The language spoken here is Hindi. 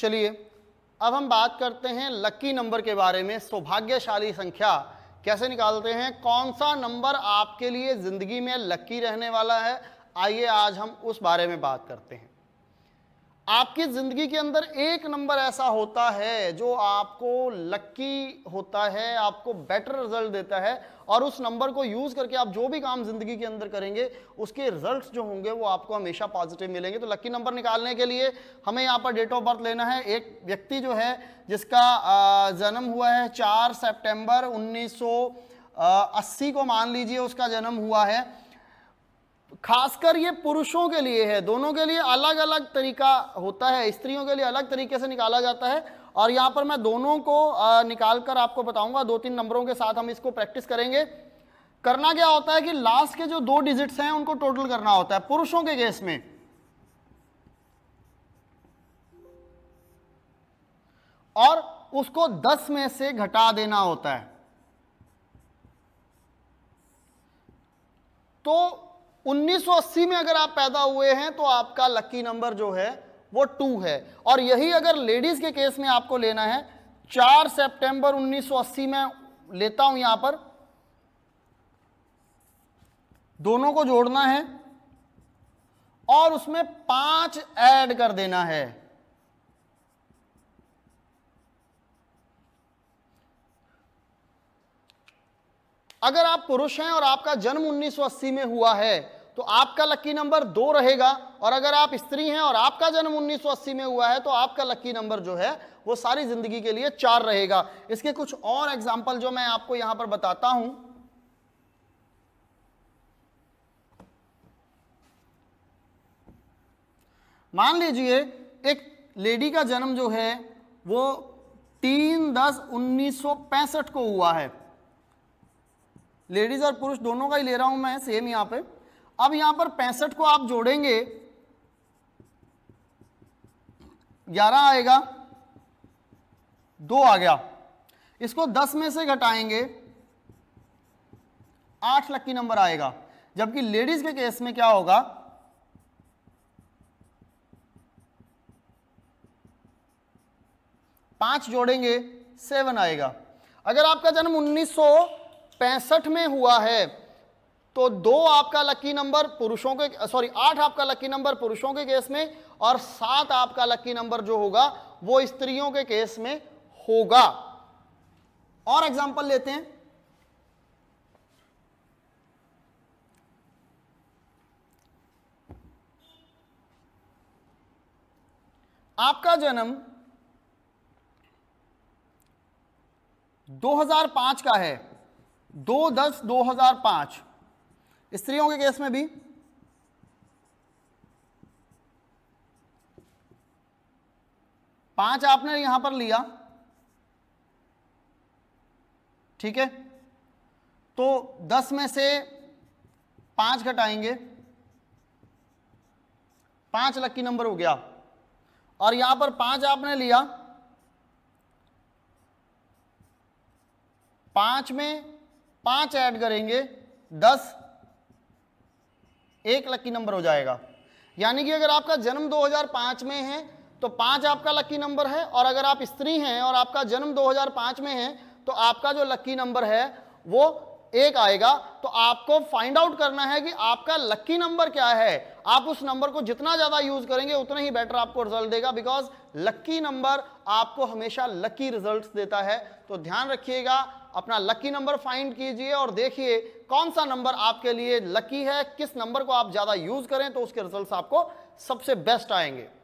चलिए अब हम बात करते हैं लकी नंबर के बारे में सौभाग्यशाली संख्या कैसे निकालते हैं कौन सा नंबर आपके लिए ज़िंदगी में लकी रहने वाला है आइए आज हम उस बारे में बात करते हैं आपकी ज़िंदगी के अंदर एक नंबर ऐसा होता है जो आपको लक्की होता है आपको बेटर रिजल्ट देता है और उस नंबर को यूज़ करके आप जो भी काम ज़िंदगी के अंदर करेंगे उसके रिजल्ट्स जो होंगे वो आपको हमेशा पॉजिटिव मिलेंगे तो लक्की नंबर निकालने के लिए हमें यहाँ पर डेट ऑफ बर्थ लेना है एक व्यक्ति जो है जिसका जन्म हुआ है चार सेप्टेम्बर उन्नीस को मान लीजिए उसका जन्म हुआ है खासकर ये पुरुषों के लिए है दोनों के लिए अलग अलग तरीका होता है स्त्रियों के लिए अलग तरीके से निकाला जाता है और यहाँ पर मैं दोनों को निकाल कर आपको बताऊंगा दो तीन नंबरों के साथ हम इसको प्रैक्टिस करेंगे करना क्या होता है कि लास्ट के जो दो डिजिट्स हैं उनको टोटल करना होता है पुरुषों के केस में और उसको 10 में से घटा देना होता है तो 1980 में अगर आप पैदा हुए हैं तो आपका लकी नंबर जो है वो टू है और यही अगर लेडीज के केस में आपको लेना है चार सितंबर 1980 में लेता हूं यहां पर दोनों को जोड़ना है और उसमें पांच ऐड कर देना है अगर आप पुरुष हैं और आपका जन्म 1980 में हुआ है तो आपका लकी नंबर दो रहेगा और अगर आप स्त्री हैं और आपका जन्म 1980 में हुआ है तो आपका लकी नंबर जो है वो सारी जिंदगी के लिए चार रहेगा इसके कुछ और एग्जाम्पल जो मैं आपको यहां पर बताता हूं मान लीजिए एक लेडी का जन्म जो है वो तीन दस उन्नीस को हुआ है लेडीज़ और पुरुष दोनों का ही ले रहा हूं मैं सेम यहां पे अब यहां पर पैंसठ को आप जोड़ेंगे ग्यारह आएगा दो आ गया इसको दस में से घटाएंगे आठ लक्की नंबर आएगा जबकि लेडीज के केस में क्या होगा पांच जोड़ेंगे सेवन आएगा अगर आपका जन्म उन्नीस सौ पैंसठ में हुआ है तो दो आपका लकी नंबर पुरुषों के सॉरी आठ आपका लकी नंबर पुरुषों के केस में और सात आपका लकी नंबर जो होगा वो स्त्रियों के केस में होगा और एग्जांपल लेते हैं आपका जन्म 2005 का है दो दस दो हजार पांच स्त्रियों के केस में भी पांच आपने यहां पर लिया ठीक है तो दस में से पांच घटाएंगे पांच लकी नंबर हो गया और यहां पर पांच आपने लिया पांच में पांच ऐड करेंगे दस एक लकी नंबर हो जाएगा यानी कि अगर आपका जन्म 2005 में है तो पांच आपका लकी नंबर है और अगर आप स्त्री हैं और आपका जन्म 2005 में है तो आपका जो लकी नंबर है वो एक आएगा तो आपको फाइंड आउट करना है कि आपका लकी नंबर क्या है आप उस नंबर को जितना ज्यादा यूज करेंगे उतना ही बेटर आपको रिजल्ट देगा बिकॉज लकी नंबर आपको हमेशा लकी रिजल्ट देता है तो ध्यान रखिएगा अपना लकी नंबर फाइंड कीजिए और देखिए कौन सा नंबर आपके लिए लकी है किस नंबर को आप ज्यादा यूज करें तो उसके रिजल्ट आपको सबसे बेस्ट आएंगे